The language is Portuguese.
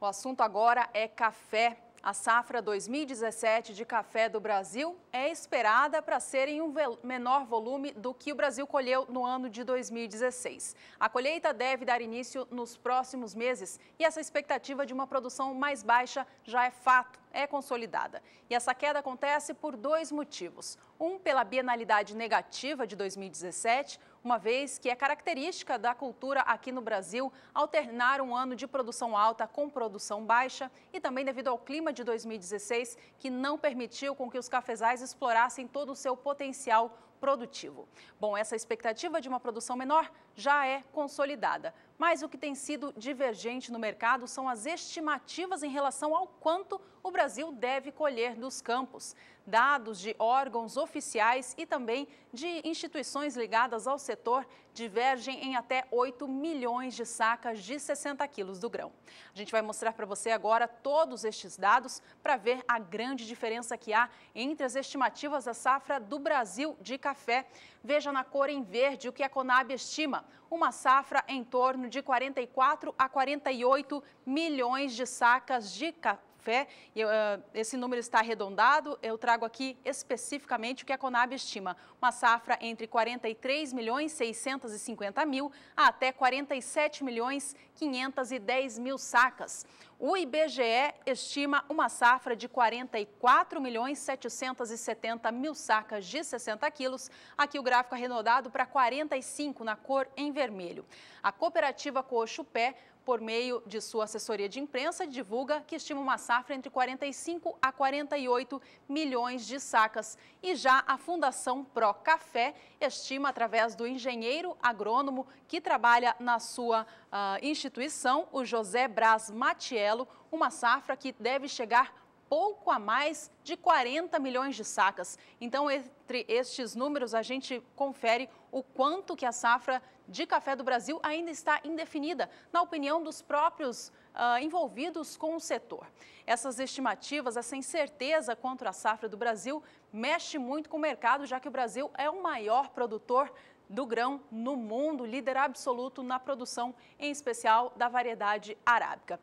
O assunto agora é café. A safra 2017 de café do Brasil é esperada para ser em um menor volume do que o Brasil colheu no ano de 2016. A colheita deve dar início nos próximos meses e essa expectativa de uma produção mais baixa já é fato é consolidada. E essa queda acontece por dois motivos. Um, pela bienalidade negativa de 2017, uma vez que é característica da cultura aqui no Brasil alternar um ano de produção alta com produção baixa e também devido ao clima de 2016 que não permitiu com que os cafezais explorassem todo o seu potencial produtivo. Bom, essa expectativa de uma produção menor já é consolidada, mas o que tem sido divergente no mercado são as estimativas em relação ao quanto o Brasil Brasil deve colher nos campos. Dados de órgãos oficiais e também de instituições ligadas ao setor divergem em até 8 milhões de sacas de 60 quilos do grão. A gente vai mostrar para você agora todos estes dados para ver a grande diferença que há entre as estimativas da safra do Brasil de café. Veja na cor em verde o que a Conab estima, uma safra em torno de 44 a 48 milhões de sacas de café café. Eu, uh, esse número está arredondado, eu trago aqui especificamente o que a Conab estima. Uma safra entre 43 milhões 650 mil a até 47 milhões 510 mil sacas. O IBGE estima uma safra de 44 milhões 770 mil sacas de 60 quilos. Aqui o gráfico arredondado para 45 na cor em vermelho. A cooperativa Coxo Pé por meio de sua assessoria de imprensa, divulga que estima uma safra entre 45 a 48 milhões de sacas. E já a Fundação Pro Café estima, através do engenheiro agrônomo que trabalha na sua uh, instituição, o José Braz Matiel, uma safra que deve chegar pouco a mais de 40 milhões de sacas. Então, entre estes números, a gente confere o quanto que a safra de café do Brasil ainda está indefinida, na opinião dos próprios uh, envolvidos com o setor. Essas estimativas, essa incerteza quanto à safra do Brasil, mexe muito com o mercado, já que o Brasil é o maior produtor do grão no mundo, líder absoluto na produção, em especial da variedade arábica.